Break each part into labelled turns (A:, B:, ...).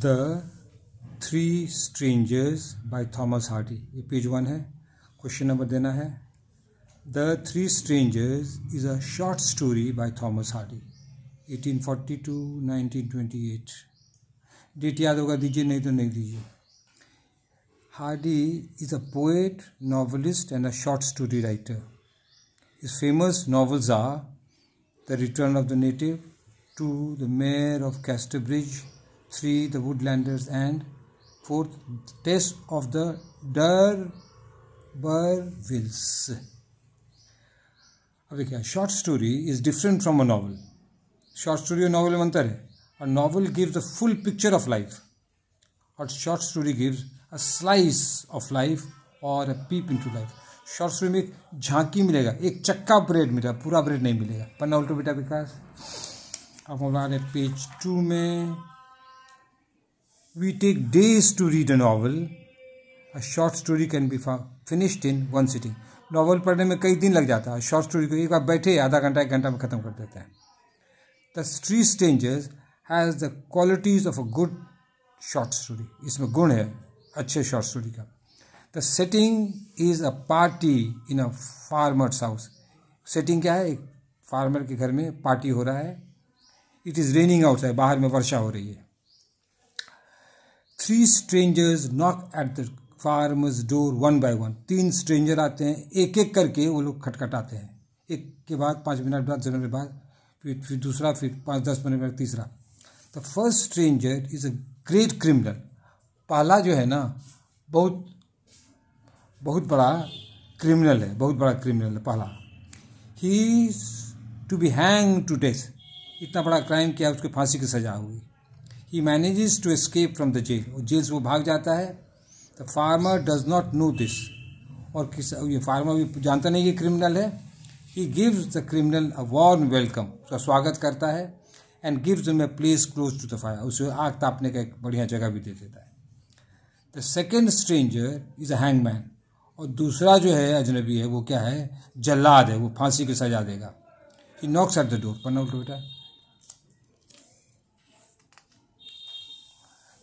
A: The three strangers by Thomas Hardy ये page one है question number देना है the three strangers is a short story by Thomas Hardy 1842 1928 date याद होगा दीजिए नहीं तो नहीं दीजिए Hardy is a poet novelist and a short story writer is famous novels are the return of the native two the mayor of Casterbridge three the woodlanders and fourth test of the d'urbervilles अब देखिए short story is different from a novel short story और novel में अंतर है और novel gives the full picture of life और short story gives a slice of life और a peep into life short story में एक झांकी मिलेगा एक चक्का ब्रेड मिलेगा पूरा ब्रेड नहीं मिलेगा पन्ना उल्टो बेटा विकास अब हम आ रहे पेज टू में we take days to read a novel, a short story can be finished in one sitting. Novel पढ़ने में कई दिन लग जाता है शॉर्ट स्टोरी को एक बार बैठे आधा घंटा एक घंटा में ख़त्म कर देते हैं the three strangers has the qualities of a good short story इसमें गुण है अच्छे शॉर्ट स्टोरी का the setting is a party in a farmer's house setting क्या है एक फार्मर के घर में पार्टी हो रहा है इट इज़ रेनिंग आउट है बाहर में वर्षा हो रही है three strangers knock at the farmer's door one by one तीन स्ट्रेंजर आते हैं एक एक करके वो लोग खटखटाते हैं एक के बाद पाँच मिनट बाद दस मिनट बाद फिर फिर दूसरा फिर पाँच दस मिनट बाद तीसरा the first stranger is a great criminal पहला जो है ना बहुत बहुत बड़ा क्रिमिनल है बहुत बड़ा क्रिमिनल है पहला ही to be hang to death इतना बड़ा क्राइम किया उसको फांसी की सजा हुई he manages to escape from the jail jail से वो भाग जाता है the farmer does not know this और किस ये फार्मर भी जानता नहीं कि क्रिमिनल है he gives the criminal a warm welcome उसका स्वागत करता है and gives them a place close to the fire उसे आग तापने का एक बढ़िया जगह भी दे देता है the second stranger is a hangman और दूसरा जो है अजनबी है वो क्या है जल्लाद है वो फांसी की सजा देगा he knocks at the door पन्ना उल्टा बेटा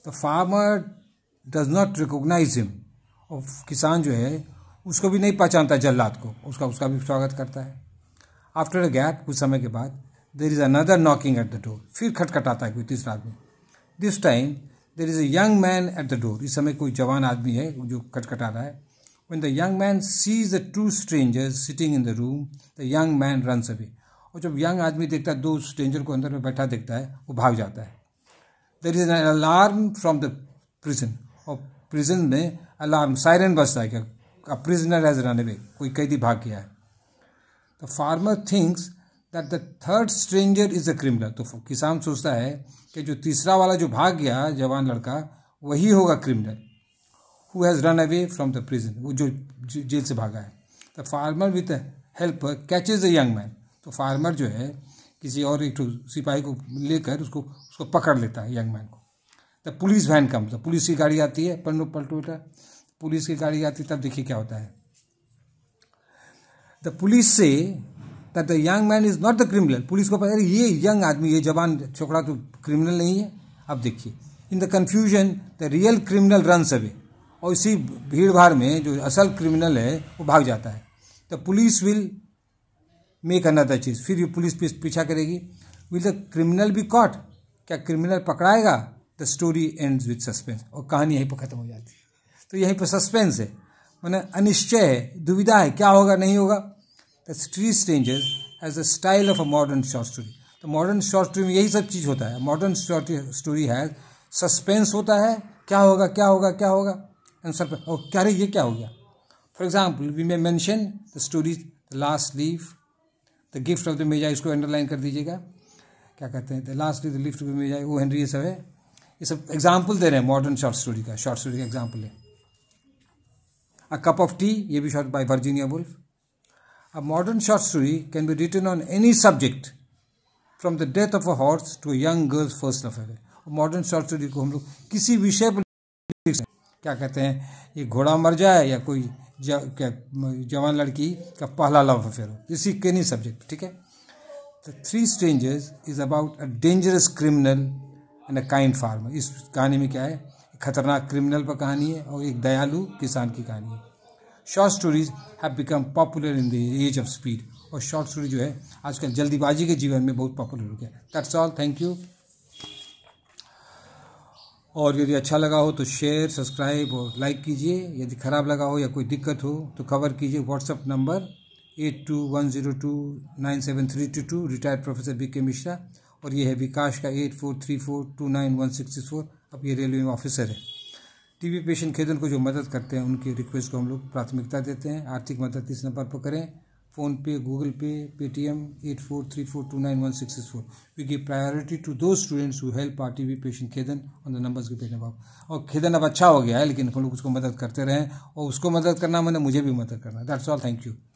A: the farmer does not recognize him और किसान जो है उसको भी नहीं पहचानता जल्लाद को उसका उसका भी स्वागत करता है आफ्टर अ गैप कुछ समय के बाद there is another knocking at the door फिर खटखटाता है कोई तीसरा आदमी this time there is a young man at the door इस समय कोई जवान आदमी है जो खटखटा रहा है when the young man sees the two stranger sitting in the room the young man run सभी और जब यंग आदमी देखता है दो स्ट्रेंजर को अंदर में बैठा देखता है वो भाग जाता है there is an alarm from the prison और प्रिजन में अलार्म साइरन बजता है क्या प्रिजनर है जराने में कोई कैदी भाग गया है the farmer thinks that the third stranger is a criminal तो किसान सोचता है कि जो तीसरा वाला जो भाग गया जवान लड़का वही होगा criminal who has run away from the prison वो जो जेल से भागा है the farmer with help catches the young man तो फार्मर जो है किसी और एक सिपाही को लेकर उसको उसको पकड़ लेता है यंग मैन को तब पुलिस वैन तो पुलिस की गाड़ी आती है पन्नो पलटोटा पुलिस की गाड़ी आती है तब देखिए क्या होता है द पुलिस से तब the young man is not the criminal police को पता है ये यंग आदमी ये जवान छोकड़ा तो क्रिमिनल नहीं है अब देखिए in the confusion the real criminal run away और इसी भीड़ भाड़ में जो असल क्रिमिनल है वो भाग जाता है the police will make another chase फिर भी पुलिस पीछा करेगी will the criminal be caught क्या क्रिमिनल पकड़ाएगा the story ends with suspense और कहानी यहीं पर ख़त्म हो जाती है तो यहीं पर सस्पेंस है मैंने अनिश्चय है दुविधा है क्या होगा नहीं होगा the three strangers has the style of a modern short story तो मॉडर्न शॉर्ट स्टोरी में यही सब चीज़ होता है मॉडर्न शॉर्ट स्टोरी है सस्पेंस होता है क्या होगा क्या होगा क्या होगा एंड सर क्या ये क्या हो गया for example we may mention the story last leaf the gift of the magi इसको अंडरलाइन कर दीजिएगा क्या कहते हैं the last is the lift of the magi वो हेनरी ये सब है ये सब एग्जाम्पल दे रहे हैं मॉडर्न शॉर्ट स्टोरी का शॉर्ट स्टोरी का एग्जाम्पल है अ कप ऑफ टी ये भी short by Virginia Woolf a modern short story can be written on any subject from the death of a horse to a young girl's first ever modern short story को हम लोग किसी विषय पर क्या कहते हैं ये घोड़ा मर जाए या कोई जवान लड़की का पहला लव अफेयर हो इसी इज कैनी सब्जेक्ट ठीक है the three strangers is about a dangerous criminal and a kind farmer इस कहानी में क्या है खतरनाक क्रिमिनल पर कहानी है और एक दयालु किसान की कहानी है short stories have become popular in the age of speed और शॉर्ट स्टोरी जो है आजकल जल्दीबाजी के जीवन में बहुत पॉपुलर हो गया दैट्स ऑल थैंक यू और यदि अच्छा लगा हो तो शेयर सब्सक्राइब और लाइक कीजिए यदि ख़राब लगा हो या कोई दिक्कत हो तो खबर कीजिए WhatsApp number eight two one zero two nine seven three two two retired professor B K Mishra और ये है विकास का eight four three four two nine one six six four अब ये रेलवे में ऑफिसर है वी पेशेंट खेदन को जो मदद करते हैं उनकी रिक्वेस्ट को हम लोग प्राथमिकता देते हैं आर्थिक मदद इस नंबर पर करें phone PhonePe Google Pay Paytm eight four three four two nine one six four we give priority to दो students who help are T B patient खेदन और नंबर के पेन अबाउ और खेदन अब अच्छा हो गया है लेकिन हम लोग उसको मदद करते रहें और उसको मदद करना मैंने मुझे भी मदद करना दैट्स ऑल थैंक यू